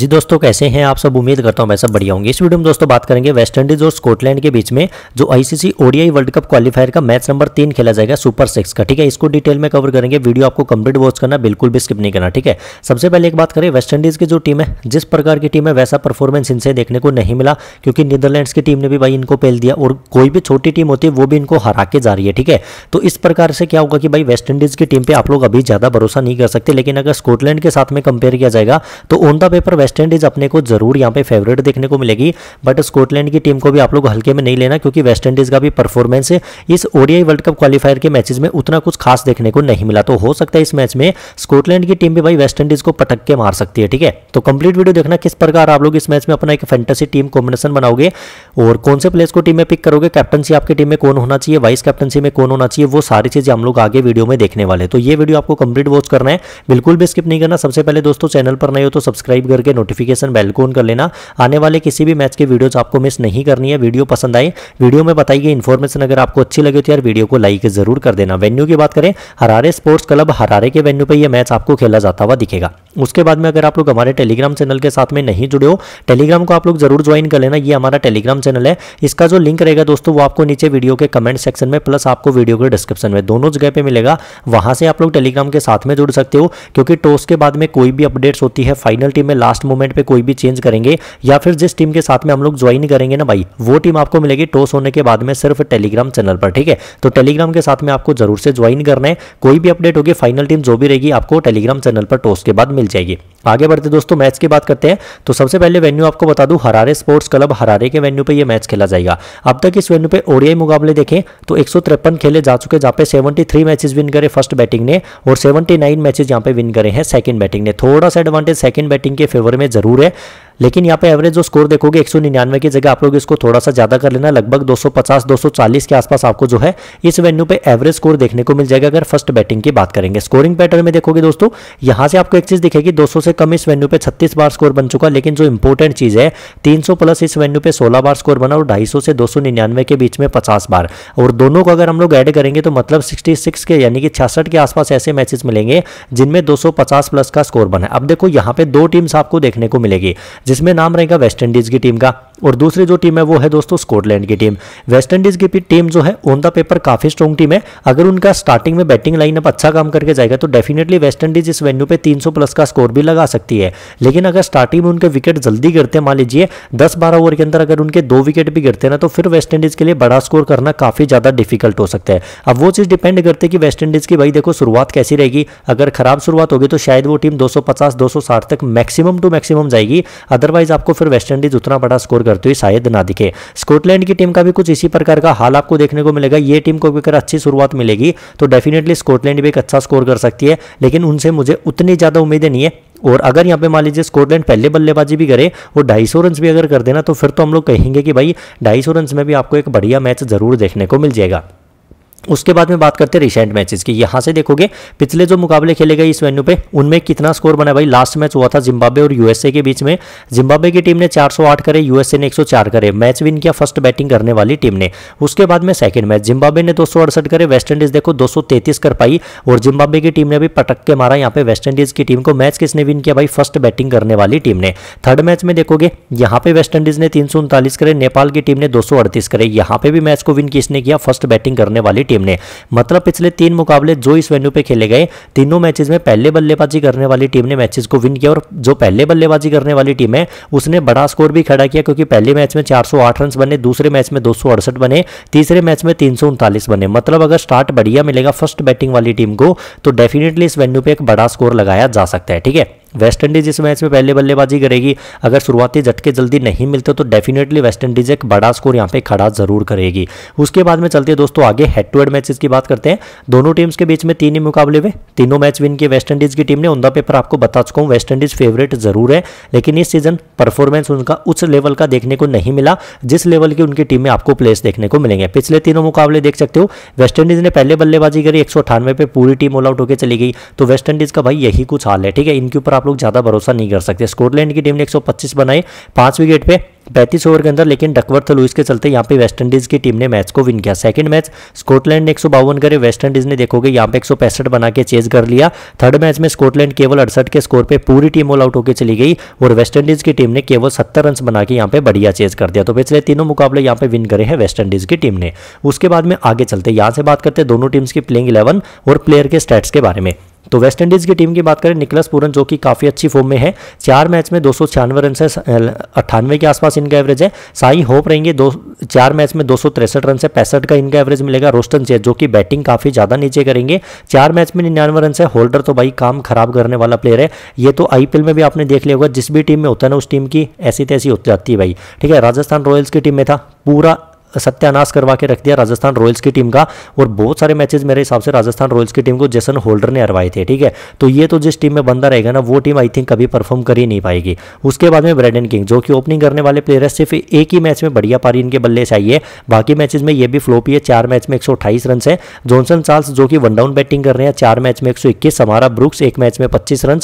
जी दोस्तों कैसे हैं आप सब उम्मीद करता हूं मैं सब बढ़िया होंगे इस वीडियो में दोस्तों बात करेंगे वेस्ट इंडीज और स्कॉटलैंड के बीच में जो ICC ODI world cup qualifier का मैच नंबर तीन खेला जाएगा सुपर सिक्स का ठीक है इसको डिटेल में कवर करेंगे वीडियो आपको कंप्लीट वॉच करना बिल्कुल भी स्किप नहीं करना ठीक है सबसे पहले एक बात करें वेस्ट इंडीज की जो टीम है जिस प्रकार की टीम है वैसा परफॉर्मेंस इनसे देखने को नहीं मिला क्योंकि नीदरलैंड्स की टीम ने भी भाई इनको पेल दिया और कोई भी छोटी टीम होती है वो भी इनको हरा के जा रही है ठीक है तो इस प्रकार से क्या होगा कि भाई वेस्ट इंडीज की टीम पर आप लोग अभी ज्यादा भरोसा नहीं कर सकते लेकिन अगर स्कॉटलैंड के साथ में कंपेयर किया जाएगा तो on the paper West Indies अपने को जरूर यहाँ पे फेवरेट देखने को मिलेगी बट स्कॉटलैंड की टीम को भी आप लोग हल्के में नहीं लेना क्योंकि वेस्ट इंडीज का भी परफॉर्मेंस इस ओडीआई वर्ल्ड कप क्वालिफायर के मैचेज में उतना कुछ खास देखने को नहीं मिला तो हो सकता है इस मैच में स्कॉटलैंड की टीम भी भाई वेस्ट इंडीज को पटक के मार सकती है ठीक है तो कंप्लीट वीडियो देखना किस प्रकार आप लोग इस मैच में अपना एक फैंटेसी टीम कॉम्बिनेशन बनाओगे और कौन से प्लेस को टीम में पिक करोगे कैप्टनसी आपकी टीम में कौन होना चाहिए वाइस कैप्टनसी में कौन होना चाहिए वो सारी चीजें हम लोग आगे वीडियो में देखने वाले तो ये वीडियो आपको कंप्लीट वॉच करना है बिल्कुल भी स्किप नहीं करना सबसे पहले दोस्तों चैनल पर नहीं हो तो सब्सक्राइब करके नोटिफिकेशन बेल को ऑन कर लेना आने वाले किसी भी मैच की वीडियोज आपको मिस नहीं करनी है वीडियो पसंद आए वीडियो में बताई गई इन्फॉर्मेशन अगर आपको अच्छी लगे तो यार वीडियो को लाइक जरूर कर देना वेन्यू की बात करें हरारे स्पोर्ट्स क्लब हरारे के वेन्यू पर यह मैच आपको खेला जाता हुआ दिखेगा उसके बाद में अगर आप लोग हमारे टेलीग्राम चैनल के साथ में नहीं जुड़े हो टेलीग्राम को आप लोग जरूर ज्वाइन कर लेना ये हमारा टेलीग्राम चैनल है इसका जो लिंक रहेगा दोस्तों वो आपको नीचे वीडियो के कमेंट सेक्शन में प्लस आपको वीडियो के डिस्क्रिप्शन में दोनों जगह पे मिलेगा वहां से आप लोग टेलीग्राम के साथ में जुड़ सकते हो क्योंकि टॉस के बाद में कोई भी अपडेट्स होती है फाइनल टीम में लास्ट लास्ट मोमेंट पे कोई भी चेंज करेंगे या फिर जिस टीम के साथ में हम लोग ज्वाइन करेंगे ना भाई वो टीम आपको मिलेगी टॉस होने के बाद में सिर्फ टेलीग्राम चैनल पर ठीक है तो टेलीग्राम के साथ में आपको जरूर से ज्वाइन करना है कोई भी अपडेट होगी फाइनल टीम जो भी रहेगी आपको टेलीग्राम चैनल पर टॉस के बाद मिल जाएगी आगे बढ़ते दोस्तों मैच की बात करते हैं तो सबसे पहले वेन्यू आपको बता दू हरारे स्पोर्ट्स क्लब हरारे के वेन्यू पे ये मैच खेला जाएगा अब तक इस वेन्यू पे ओडियाई मुकाबले देखें तो एक खेले जा चुके जहां पे 73 मैचेस विन करे फर्स्ट बैटिंग ने और सेवेंटी नाइन मैचेज यहां पे विन करे हैं सेकंड बैटिंग ने थोड़ा सा एडवांटेज सेकंड बैटिंग के फेवर में ज़रूर है लेकिन यहाँ पे एवरेज जो स्कोर देखोगे एक की जगह आप लोग इसको थोड़ा सा ज़्यादा कर लेना लगभग 250 240 के आसपास आपको जो है इस वेन्यू पे एवरेज स्कोर देखने को मिल जाएगा अगर फर्स्ट बैटिंग की बात करेंगे स्कोरिंग पैटर्न में देखोगे दोस्तों यहाँ से आपको एक चीज़ दिखेगी 200 से कम इस वेन्यू पे 36 बार स्कोर बन चुका लेकिन जो इंपॉर्टेंट चीज़ है तीन प्लस इस वेन्यू पे सोलह बार स्कोर बना और ढाई से दो के बीच में पचास बार और दोनों को अगर हम लोग एड करेंगे तो मतलब सिक्सटी के यानी कि छियासठ के आसपास ऐसे मैचेस मिलेंगे जिनमें दो प्लस का स्कोर बना है अब देखो यहाँ पे दो टीम्स आपको देखने को मिलेगी जिसमें नाम रहेगा वेस्ट इंडीज की टीम का और दूसरी जो टीम है वो है दोस्तों स्कॉटलैंड की टीम वेस्ट इंडीज की टीम जो है ऑन द पेपर काफी स्ट्रॉन्ग टीम है अगर उनका स्टार्टिंग में बैटिंग लाइनअप अच्छा काम करके जाएगा तो डेफिनेटली वेस्ट इंडीज इस वेन्यू पे 300 प्लस का स्कोर भी लगा सकती है लेकिन अगर स्टार्टिंग में उनके विकेट जल्दी गिरते मान लीजिए दस बारह ओवर के अंदर अगर उनके दो विकेट भी गिरते ना तो फिर वेस्ट इंडीज के लिए बड़ा स्कोर करना काफी ज्यादा डिफिकल्ट हो सकता है अब वो चीज डिपेंड करते कि वेस्ट इंडीज की भाई देखो शुरुआत कैसी रहेगी अगर खराब शुरुआत होगी तो शायद वो टीम दो सौ तक मैक्सिमम टू मैक्सिमम जाएगी अदरवाइज आपको फिर वेस्ट इंडीज उतना बड़ा स्कोर करते हुए शायद ना दिखे स्कॉटलैंड की टीम का भी कुछ इसी प्रकार का हाल आपको देखने को मिलेगा ये टीम को अगर अच्छी शुरुआत मिलेगी तो डेफिनेटली स्कॉटलैंड भी एक अच्छा स्कोर कर सकती है लेकिन उनसे मुझे उतनी ज़्यादा उम्मीदें नहीं है और अगर यहाँ पे मान लीजिए स्कॉटलैंड पहले बल्लेबाजी भी करे वो ढाई सौ रन भी अगर कर देना तो फिर तो हम लोग कहेंगे कि भाई ढाई सौ रन में भी आपको एक बढ़िया मैच जरूर देखने को मिल जाएगा उसके बाद में बात करते हैं रिसेंट मैचेस की यहाँ से देखोगे पिछले जो मुकाबले खेले गए इस वेन्यू पे उनमें कितना स्कोर बना भाई लास्ट मैच हुआ था जिम्बाब्वे और यूएसए के बीच में जिम्बाब्वे की टीम ने 408 करे यूएसए ने 104 करे मैच विन किया फर्स्ट बैटिंग करने वाली टीम ने उसके बाद में सेकंड मैच जिम्बाबे ने दो करे वेस्ट इंडीज देखो दो कर पाई और जिम्बाब्वे की टीम ने भी पटक के मारा यहाँ पे वेस्ट इंडीज की टीम को मैच किसने विन किया भाई फर्स्ट बैटिंग करने वाली टीम ने थर्ड मैच में देखोगे यहाँ पे वेस्ट इंडीज ने तीन करे नेपाल की टीम ने दो करे यहाँ पे भी मैच को विन किसने किया फर्स्ट बैटिंग करने वाली टीम टीम ने मतलब पिछले तीन मुकाबले जो इस वेन्यू पे खेले गए तीनों मैचेस में पहले बल्लेबाजी करने वाली टीम ने मैचेस को विन किया और जो पहले बल्लेबाजी करने वाली टीम है उसने बड़ा स्कोर भी खड़ा किया क्योंकि पहले मैच में चार रन बने दूसरे मैच में दो बने तीसरे मैच में तीन बने मतलब अगर स्टार्ट बढ़िया मिलेगा फर्स्ट बैटिंग वाली टीम को तो डेफिनेटली इस वेन्यू पर एक बड़ा स्कोर लगाया जा सकता है ठीक है वेस्ट इंडीज इस मैच में पहले बल्लेबाजी करेगी अगर शुरुआती झटके जल्दी नहीं मिलते तो डेफिनेटली वेस्ट इंडीज एक बड़ा स्कोर यहाँ पे खड़ा जरूर करेगी उसके बाद में चलते दोस्तों आगे हेड टू क्वालिफाइड मैचेस की बात करते हैं दोनों टीम्स के बीच में तीन ही मुकाबले हुए तीनों मैच विन किए वेस्ट इंडीज की टीम ने उनका पेपर आपको बता चुका हूँ वेस्ट इंडीज फेवरेट जरूर है लेकिन इस सीजन परफॉर्मेंस उनका उस लेवल का देखने को नहीं मिला जिस लेवल की उनकी टीम में आपको प्लेस देखने को मिलेंगे पिछले तीनों मुकाबले देख सकते हो वेस्ट इंडीज ने पहले बल्लेबाजी करी एक पे पूरी टीम ऑल आउट होकर चली गई तो वेस्ट इंडीज का भाई यही कुछ हाल है ठीक है इनके ऊपर आप लोग ज्यादा भरोसा नहीं कर सकते स्कॉटलैंड की टीम ने एक बनाए पांच विकेट पे पैंतीस ओवर के अंदर लेकिन डकवर्थ लुइस के चलते यहाँ पे इंडीज की टीम ने मैच को विन किया सेकंड मैच स्कॉटलैंड ने एक करे वेस्टइंडीज़ ने देखोगे यहाँ पे एक बना के चेज कर लिया थर्ड मैच में स्कॉटलैंड केवल अड़सठ के स्कोर पर पूरी टीम ऑल आउट होकर चली गई और वेस्टइंडीज़ की टीम ने केवल सत्तर रन बना के यहाँ पे बढ़िया चेज कर दिया तो पिछले तीनों मुकाबले यहाँ पे विन करे हैं वेस्टइंडीज़ की टीम ने उसके बाद में आगे चलते यहाँ से बात करते दोनों टीम्स की प्लेइंग इलेवन और प्लेयर के स्टैट्स के बारे में तो वेस्ट इंडीज़ की टीम की बात करें निकलस पूरन जो कि काफ़ी अच्छी फॉर्म में है चार मैच में दो सौ छियानवे रन से अट्ठानवे के आसपास इनका एवरेज है साई होप रहेंगे दो चार मैच में दो रन से पैंसठ का इनका एवरेज मिलेगा रोस्टन चेज जो कि बैटिंग काफ़ी ज़्यादा नीचे करेंगे चार मैच में निन्यानवे रन से होल्डर तो भाई काम खराब करने वाला प्लेयर है ये तो आईपीएल में भी आपने देख लिया होगा जिस भी टीम में होता है ना उस टीम की ऐसी तैसी होती जाती है भाई ठीक है राजस्थान रॉयल्स की टीम में था पूरा सत्यानाश करवा के रख दिया राजस्थान रॉयल्स की टीम का और बहुत सारे मैचेज मेरे हिसाब से राजस्थान रॉयल्स की टीम को जैसन होल्डर ने हरवाए थे ठीक है तो ये तो जिस टीम में बंदा रहेगा ना वो टीम आई थिंक कभी परफॉर्म कर ही नहीं पाएगी उसके बाद में ब्रेडन किंग जो कि ओपनिंग करने वाले प्लेयर है सिर्फ एक ही मैच में बढ़िया पारी इनके बल्ले से है बाकी मैचेज में यह भी फ्लोपी है चार मैच में एक रन है जॉनसन चार्ल्स जो कि वन डाउन बैटिंग कर रहे हैं चार मैच में एक हमारा ब्रुक्स एक मैच में पच्चीस रन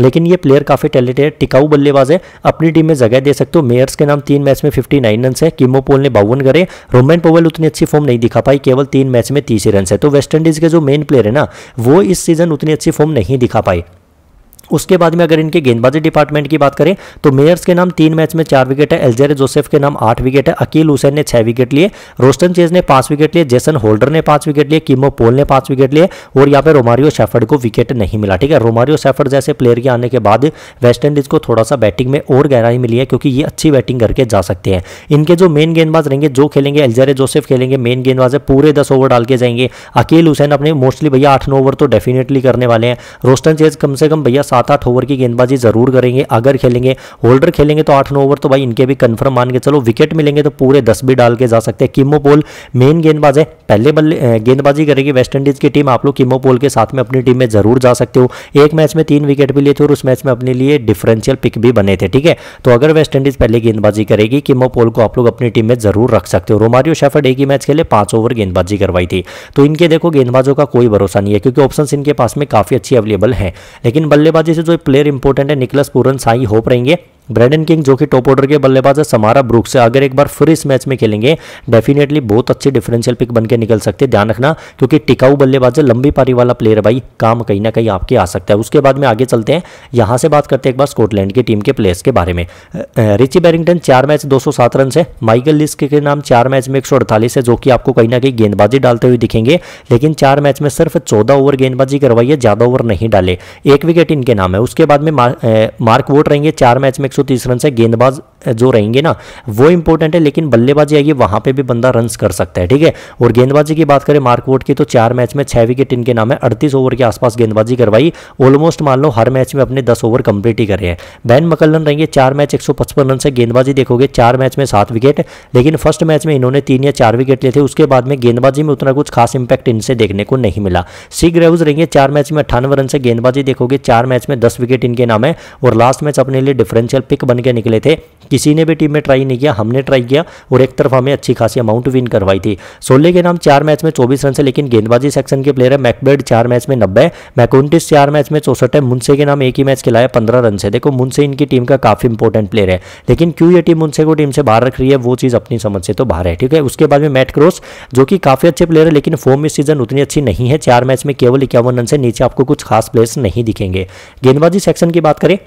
लेकिन ये प्लेयर काफ़ी टैलेंटेड टिकाऊ बल्लेबाज है अपनी टीम में जगह दे सकते हो मेयर्स के नाम तीन मैच में फिफ्टी नाइन रन है किमो पोल ने बावन करे रोमैन पोवल उतनी अच्छी फॉर्म नहीं दिखा पाई केवल तीन मैच में तीस रन है तो वेस्ट इंडीज के जो मेन प्लेयर है ना वो इस सीजन उतनी अच्छी फॉर्म नहीं दिखा पाई उसके बाद में अगर इनके गेंदबाजी डिपार्टमेंट की बात करें तो मेयर्स के नाम तीन मैच में चार विकेट है एल्जेर जोसेफ के नाम आठ विकेट है अकील हुसैन ने छह विकेट लिए रोस्टन चेज ने पांच विकेट लिए जेसन होल्डर ने पांच विकेट लिए किमो पोल ने पांच विकेट लिए और यहाँ पे रोमारियो शेफर्ड को विकेट नहीं मिला ठीक है रोमारियो शेफर्ड जैसे प्लेयर के आने के बाद वेस्टइंडीज को थोड़ा सा बैटिंग में और गहराई मिली है क्योंकि ये अच्छी बैटिंग करके जा सकते हैं इनके जो मेन गेंदबाज रहेंगे जो खेलेंगे एल्जेर जोसेफ खेलेंगे मेन गेंदबाज है पूरे दस ओवर डाल के जाएंगे अकील हुसैन अपने मोस्टली भैया आठ नौ ओवर तो डेफिनेटली करने वाले हैं रोस्टन चेज कम से कम भैया सात आठ ओवर की गेंदबाजी जरूर करेंगे अगर खेलेंगे होल्डर खेलेंगे तो आठ नौ ओवर तो भाई इनके भी कंफर्म मान के चलो विकेट मिलेंगे तो पूरे दस भी डाल के जा सकते हैं किमो पोल मेन गेंदबाज है पहले बल्ले गेंदबाजी करेगी वेस्ट इंडीज की टीम आप लोग किमो पोल के साथ में अपनी टीम में जरूर जा सकते हो एक मैच में तीन विकेट भी लिए थे और उस मैच में अपने लिए डिफरेंशियल पिक भी बने थे ठीक है तो अगर वेस्ट इंडीज पहले गेंदबाजी करेगी किमो पोल को आप लोग अपनी टीम में जरूर रख सकते हो रोमारियो शेफर्ड एक ही मैच खेले पांच ओवर गेंदबाजी करवाई थी तो इनके देखो गेंदबाजों का कोई भरोसा नहीं है क्योंकि ऑप्शन इनके पास में काफी अच्छी अवेलेबल है लेकिन बल्लेबाजी जैसे जो प्लेयर इंपॉर्टेंट है निकलस पूरन साई होप रहेंगे ब्रेडन किंग जो कि टॉप ऑर्डर के बल्लेबाज है समारा ब्रुक से अगर एक बार फिर इस मैच में खेलेंगे डेफिनेटली बहुत अच्छे डिफरेंशियल पिक बनकर निकल सकते हैं ध्यान रखना क्योंकि टिकाऊ बल्लेबाज है लंबी पारी वाला प्लेयर भाई काम कहीं ना कहीं आपके आ सकता है उसके बाद में आगे चलते हैं यहां से बात करते हैं एक बार स्कॉटलैंड की टीम के प्लेयर्स के बारे में रिची बैरिंगटन चार मैच दो रन से माइकल लिस्क के नाम चार मैच में एक है जो कि आपको कहीं ना कहीं गेंदबाजी डालते हुए दिखेंगे लेकिन चार मैच में सिर्फ चौदह ओवर गेंदबाजी करवाइए ज़्यादा ओवर नहीं डाले एक विकेट इनके नाम है उसके बाद में मार्क वोट रहेंगे चार मैच में एक 130 रन से गेंदबाज जो रहेंगे ना वो इंपॉर्टेंट है लेकिन बल्लेबाजी आएगी वहां पे भी बंदा रन कर सकता है ठीक है और गेंदबाजी की बात करें मार्क वोट की तो चार मैच में छह विकेट इनके नाम है अड़तीस ओवर के आसपास गेंदबाजी करवाई ऑलमोस्ट मान लो हर मैच में अपने दस ओवर कंप्लीट ही करे हैं बैन मकलन रहेंगे चार मैच एक रन से गेंदबाजी देखोगे चार मैच में सात विकेट लेकिन फर्स्ट मैच में इन्होंने तीन या चार विकेट लिए थे उसके बाद में गेंदबाजी में उतना कुछ खास इंपैक्ट इनसे देखने को नहीं मिला सी ग्रेवज रहेंगे चार मैच में अठानवे रन से गेंदबाजी देखोगे चार मैच में दस विकेट इनके नाम है और लास्ट मैच अपने लिए डिफरेंशियल पिक बन के निकले थे किसी ने भी टीम में ट्राई नहीं किया हमने ट्राई किया और एक तरफ हमें अच्छी खासी अमाउंट विन करवाई थी सोले के नाम चार मैच में चौबीस रन से लेकिन गेंदबाजी सेक्शन के प्लेयर है मैकबर्ड चार मैच में नब्बे मैकुंटिस चार मैच में चौसठ है मुंसे के नाम एक ही मैच खिलाया पंद्रह रन से देखो मुंसे इनकी टीम का काफी इंपॉर्टेंट प्लेयर है लेकिन क्यों ये टीम मुंसे को टीम से बाहर रख रही है वो चीज़ अपनी समझ से तो बाहर है ठीक है उसके बाद में मैट क्रॉस जो कि काफी अच्छे प्लेयर है लेकिन फॉर्म इस सीजन उतनी अच्छी नहीं है चार मैच में केवल इक्यावन रन से नीचे आपको कुछ खास प्लेयर्स नहीं दिखेंगे गेंदबाजी सेक्शन की बात करें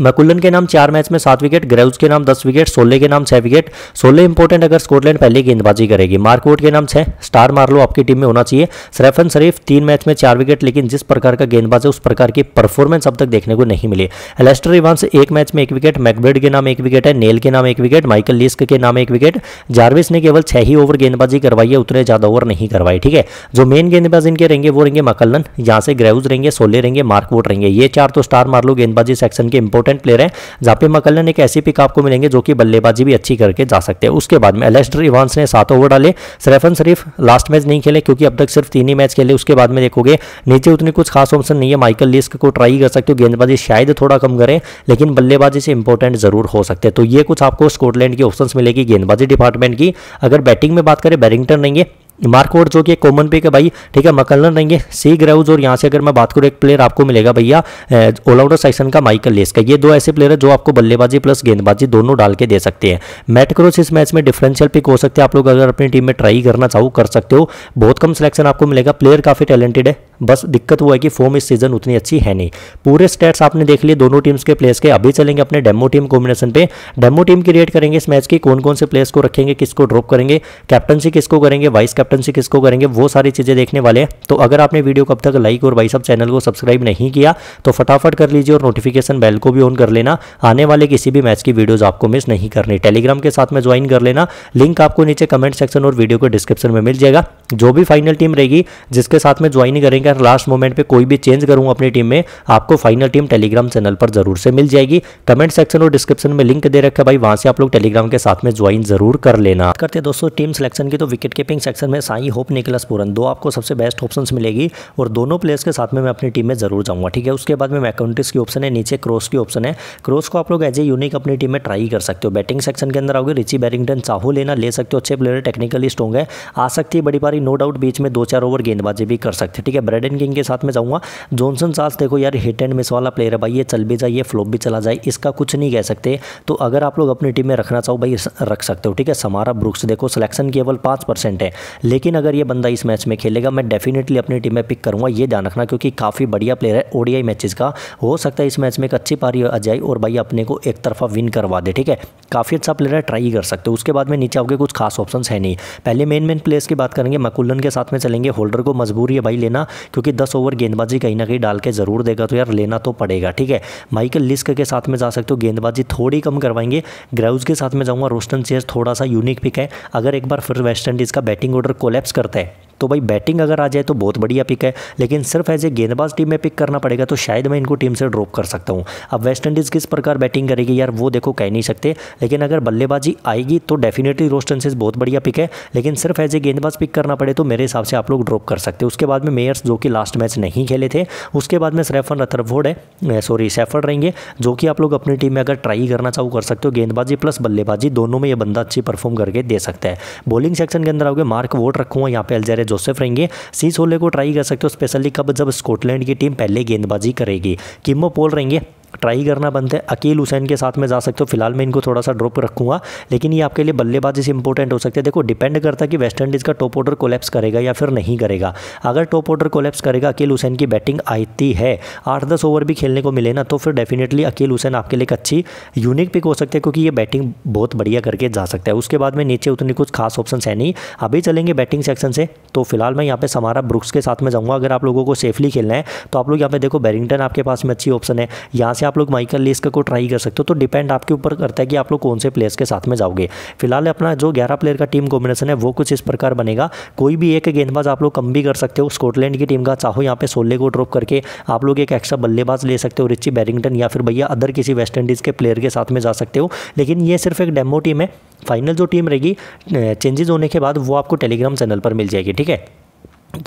मैकुल्लन के नाम चार मैच में सात विकेट ग्रेव्स के नाम दस विकेट सोले के नाम छह विकेट सोले इंपोर्टेंट अगर स्कॉटलैंड पहले गेंदबाजी करेगी मार्कवोट के नाम छह स्टार मार लो आपकी टीम में होना चाहिए सरेफन शरीफ तीन मैच में चार विकेट लेकिन जिस प्रकार का गेंदबाज है उस प्रकार की परफॉर्मेंस अब तक देखने को नहीं मिली एलेस्टर इवांस एक मैच में एक विकेट मैकब्रेड के नाम एक विकेट है नेल के नाम एक विकेट माइकल लिस्क के नाम एक विकेट जार्विस ने केवल छह ही ओवर गेंदबाजी करवाई है उतने ज्यादा ओवर नहीं करवाई ठीक है जो मेन गेंदबाज इनके रहेंगे वो रहेंगे मकलन यहाँ से ग्रेव्स रहेंगे सोले रहेंगे मार्कवोट रहेंगे ये चार तो स्टार मार लो गेंदबाजी सेक्शन के इंपोर्ट इंपॉर्टेंट प्लेयर है जापे मकलन एक ऐसी पिक आपको मिलेंगे जो कि बल्लेबाजी भी अच्छी करके जा सकते हैं उसके बाद में एलेस्टर इवान्स ने सात ओवर डाले सरेफन शरीफ लास्ट मैच नहीं खेले क्योंकि अब तक सिर्फ तीन ही मैच खेले उसके बाद में देखोगे नीचे उतनी कुछ खास ऑप्शन नहीं है माइकल लिस्क को ट्राई कर सकते हो गेंदबाजी शायद थोड़ा कम करें लेकिन बल्लेबाजी से इंपॉर्टेंट जरूर हो सकते हैं तो ये कुछ आपको स्कॉटलैंड की ऑप्शन मिलेगी गेंदबाजी डिपार्टमेंट की अगर बैटिंग में बात करें बैरिंगटन नहीं है मार्कोट जो कि कॉमन पिक है भाई ठीक है मकलन रहेंगे सी ग्राउज और यहाँ से अगर मैं बात करूँ एक प्लेयर आपको मिलेगा भैया ऑलराउंडर सेक्शन का माइकल लेस का ये दो ऐसे प्लेयर है जो आपको बल्लेबाजी प्लस गेंदबाजी दोनों डाल के दे सकते हैं मैटक्रोस इस मैच में डिफरेंशियल पिक हो सकते हैं आप लोग अगर अपनी टीम में ट्राई करना चाहो कर सकते हो बहुत कम सिलेक्शन आपको मिलेगा प्लेयर काफी टैलेंटेड है बस दिक्कत वो है कि फॉर्म इस सीजन उतनी अच्छी है नहीं पूरे स्टेट्स आपने देख लिए दोनों टीम्स के प्लेस के अभी चलेंगे अपने डेमो टीम कॉम्बिनेशन पे डेमो टीम की रेट करेंगे इस मैच की कौन कौन से प्लेयर्स को रखेंगे किसको ड्रॉप करेंगे कैप्टनसी किसको करेंगे वाइस कैप्टनसी किसको करेंगे वो सारी चीज़ें देखने वाले हैं तो अगर आपने वीडियो को अब तक लाइक और भाई साहब चैनल को सब्सक्राइब नहीं किया तो फटाफट कर लीजिए और नोटिफिकेशन बेल को भी ऑन कर लेना आने वाले किसी भी मैच की वीडियोज़ आपको मिस नहीं करनी टेलीग्राम के साथ में ज्वाइन कर लेना लिंक आपको नीचे कमेंट सेक्शन और वीडियो के डिस्क्रिप्शन में मिल जाएगा जो भी फाइनल टीम रहेगी जिसके साथ में ज्वाइन करेंगे अगर लास्ट मोमेंट पे कोई भी चेंज करूँ अपनी टीम में आपको फाइनल टीम टेलीग्राम चैनल पर जरूर से मिल जाएगी कमेंट सेक्शन और डिस्क्रिप्शन में लिंक दे रखा भाई वहाँ से आप लोग टेलीग्राम के साथ में ज्वाइन जरूर कर लेना करते दोस्तों टीम सिलेक्शन की तो विकेट कीपिंग सेक्शन में साई होप निकलस पूरन दो आपको सबसे बेस्ट ऑप्शन मिलेगी और दोनों प्लेयर्स के साथ में मैं अपनी टीम में जरूर जाऊँगा ठीक है उसके बाद में मैकाउंटिस की ऑप्शन है नीचे क्रॉस की ऑप्शन है क्रॉस को आप लोग एज ए यूनिक अपनी टीम में ट्राई कर सकते हो बैटिंग सेक्शन के अंदर आओगे रिची बैरिंगटन चाहो लेना ले सकते हो अच्छे प्लेयर टेक्निकली स्ट्रॉग है आ सकती है बड़ी बारी नो डाउट बीच में दो चार ओवर गेंदबाजी भी कर सकते ठीक है ब्रेडन किंग के साथ में जाऊँगा जॉनसन सास देखो यार हिट एंड मिस वाला प्लेयर है भाई ये चल भी जाए ये फ्लॉप भी चला जाए इसका कुछ नहीं कह सकते तो अगर आप लोग अपनी टीम में रखना चाहो भाई रख सकते हो ठीक है समारा ब्रुक्स देखो सिलेक्शन केवल पाँच परसेंट है लेकिन अगर ये बंदा इस मैच में खेलेगा मैं डेफिनेटली अपनी टीम में पिक करूँगा ये ध्यान रखना क्योंकि काफ़ी बढ़िया प्लेयर है ओडीआई मैचेस का हो सकता है इस मैच में एक अच्छी पारी आ जाए और भाई अपने को एक तरफा विन करवा दे ठीक है काफ़ी अच्छा प्लेयर है ट्राई कर सकते हो उसके बाद में नीचे आओगे कुछ खास ऑप्शन है नहीं पहले मेन मेन प्लेयर्स की बात करेंगे मकुल्लन के साथ में चलेंगे होल्डर को मजबूरी है भाई लेना क्योंकि दस ओवर गेंदबाजी कहीं ना कहीं डाल के ज़रूर देगा तो यार लेना तो पड़ेगा ठीक है माइकल लिस्क के साथ में जा सकते हो गेंदबाजी थोड़ी कम करवाएंगे ग्राउज के साथ में जाऊँगा रोस्टन चेयर थोड़ा सा यूनिक पिक है अगर एक बार फिर वेस्ट इंडीज़ का बैटिंग ऑर्डर कोलेप्स करता है तो भाई बैटिंग अगर आ जाए तो बहुत बढ़िया पिक है लेकिन सिर्फ एज ए गेंदबाज टीम में पिक करना पड़ेगा तो शायद मैं इनको टीम से ड्रॉप कर सकता हूँ अब वेस्ट इंडीज़ किस प्रकार बैटिंग करेगी यार वो देखो कह नहीं सकते लेकिन अगर बल्लेबाजी आएगी तो डेफिनेटली रोस्ट से बहुत बढ़िया पिक है लेकिन सिर्फ एज ए गेंदबाज पिक करना पड़े तो मेरे हिसाब से आप लोग ड्रॉप कर सकते हो उसके बाद में मेयर्स जो कि लास्ट मैच नहीं खेले थे उसके बाद में सैफन रथरफोड है सॉरी सैफर रहेंगे जो कि आप लोग अपनी टीम में अगर ट्राई करना चाहो कर सकते हो गेंदबाजी प्लस बल्लेबाजी दोनों में ये बंदा अच्छी परफॉर्म करके दे सकता है बॉलिंग सेक्शन के अंदर आओगे मार्क वोट रखूँगा यहाँ पे अलजेरे जोसेफ रहेंगे सी सोले को ट्राई कर सकते हो स्पेशली कब जब स्कॉटलैंड की टीम पहले गेंदबाजी करेगी किमो पोल रहेंगे ट्राई करना बनते हैं अकील हुसैन के साथ में जा सकते हो फिलहाल मैं इनको थोड़ा सा ड्रॉप रखूंगा लेकिन ये आपके लिए बल्लेबाजी से इंपॉर्टेंट हो सकते हैं देखो डिपेंड करता है कि वेस्ट इंडीज़ का टॉप ऑर्डर कोलेप्स करेगा या फिर नहीं करेगा अगर टॉप ऑर्डर कोलेप्स करेगा अकील हुसैन की बैटिंग आती है आठ दस ओवर भी खेलने को मिले ना तो फिर डेफिनेटली अकील हुसैन आपके लिए एक अच्छी यूनिक पिक हो सकते हैं क्योंकि ये बैटिंग बहुत बढ़िया करके जा सकता है उसके बाद में नीचे उतनी कुछ खास ऑप्शन है नहीं अभी चलेंगे बैटिंग सेक्शन से तो फिलहाल मैं यहाँ पे समारा ब्रुक्स के साथ में जाऊँगा अगर आप लोगों को सेफली खेलना है तो आप लोग यहाँ पे देखो बैरिंगटन आपके पास में अच्छी ऑप्शन है यहाँ से आप लोग माइकल लेस का को ट्राई कर सकते हो तो डिपेंड आपके ऊपर करता है कि आप लोग कौन से प्लेयर्स के साथ में जाओगे फिलहाल अपना जो ग्यारह प्लेयर का टीम कॉम्बिनेशन है वो कुछ इस प्रकार बनेगा कोई भी एक गेंदबाज आप लोग कम भी कर सकते हो स्कॉटलैंड की टीम का चाहो यहाँ पे सोले को ड्रॉप करके आप लोग एक एक्स्ट्रा बल्लेबाज ले सकते हो रिची बैरिंगटन या फिर भैया अदर किसी वेस्ट इंडीज़ के प्लेयर के साथ में जा सकते हो लेकिन ये सिर्फ एक डेमो टीम है फाइनल जो टीम रहेगी चेंजेस होने के बाद वो आपको टेलीग्राम चैनल पर मिल जाएगी ठीक है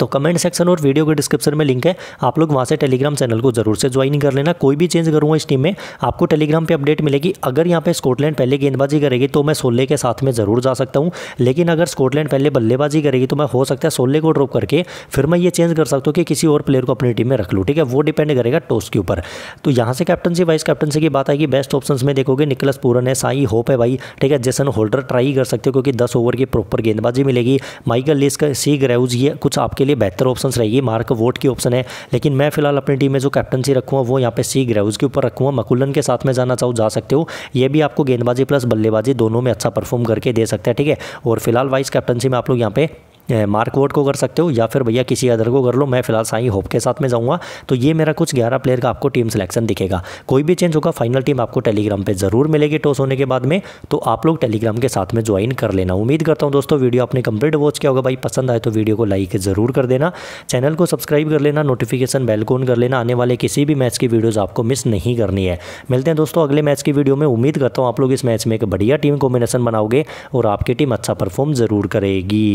तो कमेंट सेक्शन और वीडियो के डिस्क्रिप्शन में लिंक है आप लोग वहाँ से टेलीग्राम चैनल को जरूर से ज्वाइन कर लेना कोई भी चेंज करूँगा इस टीम में आपको टेलीग्राम पे अपडेट मिलेगी अगर यहाँ पे स्कॉटलैंड पहले गेंदबाजी करेगी तो मैं सोले के साथ में ज़रूर जा सकता हूँ लेकिन अगर स्कॉटलैंड पहले बल्लेबाजी करेगी तो मैं हो सकता है सोले को ड्रॉप करके फिर मैं ये चेंज कर सकता हूँ कि किसी और प्लेयर को अपनी टीम में रख लूँ ठीक है वो डिपेंड करेगा टॉस के ऊपर तो यहाँ से कैप्टनसी वाइस कैप्टनसी की बात आएगी बेस्ट ऑप्शन में देखोगे निकलस पूरन है साई होप है भाई ठीक है जैसन होल्डर ट्राई कर सकते हो क्योंकि दस ओवर की प्रॉपर गेंदबाजी मिलेगी माइकल लिस्क का सी ग्रेउज ये कुछ आप आपके लिए बेहतर ऑप्शन रहेगी मार्क वोट की ऑप्शन है लेकिन मैं फिलहाल अपनी टीम में जो कैप्टनसी रखूँगा वो यहाँ पे सी ग्रह उसके ऊपर रखूँगा मकुलन के साथ में जाना चाहूँ जा सकते हो ये भी आपको गेंदबाजी प्लस बल्लेबाजी दोनों में अच्छा परफॉर्म करके दे सकता है ठीक है और फिलहाल वाइस कैप्टनसी में आप लोग यहाँ पे मार्क वोट को कर सकते हो या फिर भैया किसी अदर को कर लो मैं फिलहाल साई होप के साथ में जाऊँगा तो ये मेरा कुछ ग्यारह प्लेयर का आपको टीम सिलेक्शन दिखेगा कोई भी चेंज होगा फाइनल टीम आपको टेलीग्राम पर ज़रूर मिलेगी टॉस होने के बाद में तो आप लोग टेलीग्राम के साथ में ज्वाइन कर लेना उम्मीद करता हूँ दोस्तों वीडियो आपने कंप्लीट वॉच किया होगा भाई पसंद आए तो वीडियो को लाइक ज़रूर कर देना चैनल को सब्सक्राइब कर लेना नोटिफिकेशन बेल को ऑन कर लेना आने वाले किसी भी मैच की वीडियोज़ आपको मिस नहीं करनी है मिलते हैं दोस्तों अगले मैच की वीडियो में उम्मीद करता हूँ आप लोग इस मैच में एक बढ़िया टीम कॉम्बिनेशन बनाओगे और आपकी टीम अच्छा परफॉर्म ज़रूर करेगी